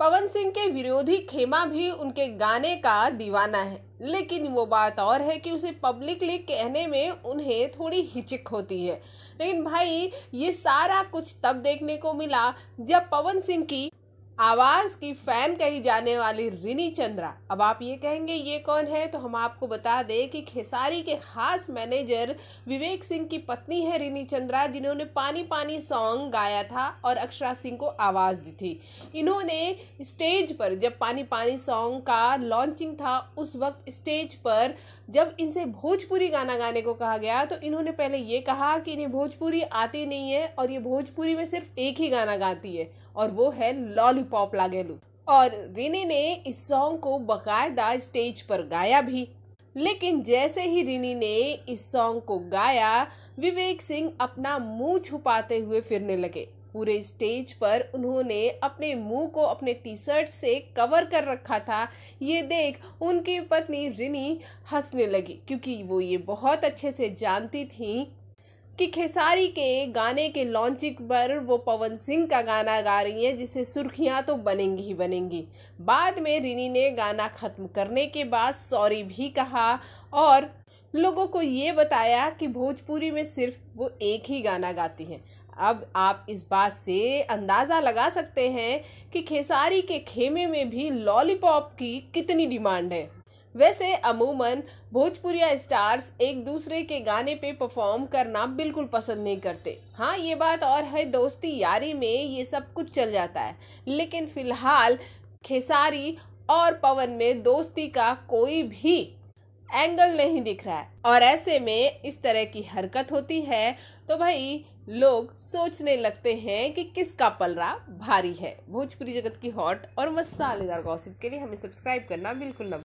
पवन सिंह के विरोधी खेमा भी उनके गाने का दीवाना है लेकिन वो बात और है कि उसे पब्लिकली कहने में उन्हें थोड़ी हिचक होती है लेकिन भाई ये सारा कुछ तब देखने को मिला जब पवन सिंह की आवाज़ की फ़ैन कही जाने वाली रिनी चंद्रा अब आप ये कहेंगे ये कौन है तो हम आपको बता दें कि खेसारी के खास मैनेजर विवेक सिंह की पत्नी है रिनी चंद्रा जिन्होंने पानी पानी सॉन्ग गाया था और अक्षरा सिंह को आवाज़ दी थी इन्होंने स्टेज पर जब पानी पानी सॉन्ग का लॉन्चिंग था उस वक्त स्टेज पर जब इनसे भोजपुरी गाना गाने को कहा गया तो इन्होंने पहले ये कहा कि इन्हें भोजपुरी आती नहीं है और ये भोजपुरी में सिर्फ एक ही गाना गाती है और वो है लॉलीपॉप लागेलू और रिनी ने इस सॉन्ग को बाकायदा स्टेज पर गाया भी लेकिन जैसे ही रिनी ने इस सॉन्ग को गाया विवेक सिंह अपना मुंह छुपाते हुए फिरने लगे पूरे स्टेज पर उन्होंने अपने मुंह को अपने टी शर्ट से कवर कर रखा था ये देख उनकी पत्नी रिनी हंसने लगी क्योंकि वो ये बहुत अच्छे से जानती थी कि खेसारी के गाने के लॉन्चिंग पर वो पवन सिंह का गाना गा रही हैं जिससे सुर्खियां तो बनेंगी ही बनेंगी बाद में रिनी ने गाना ख़त्म करने के बाद सॉरी भी कहा और लोगों को ये बताया कि भोजपुरी में सिर्फ वो एक ही गाना गाती हैं अब आप इस बात से अंदाज़ा लगा सकते हैं कि खेसारी के खेमे में भी लॉलीपॉप की कितनी डिमांड है वैसे अमूमन भोजपुरिया स्टार्स एक दूसरे के गाने पे परफॉर्म करना बिल्कुल पसंद नहीं करते हाँ ये बात और है दोस्ती यारी में ये सब कुछ चल जाता है लेकिन फ़िलहाल खेसारी और पवन में दोस्ती का कोई भी एंगल नहीं दिख रहा है और ऐसे में इस तरह की हरकत होती है तो भाई लोग सोचने लगते हैं कि किसका पलरा भारी है भोजपुरी जगत की हॉट और मसालेदार गॉसिप के लिए हमें सब्सक्राइब करना बिल्कुल न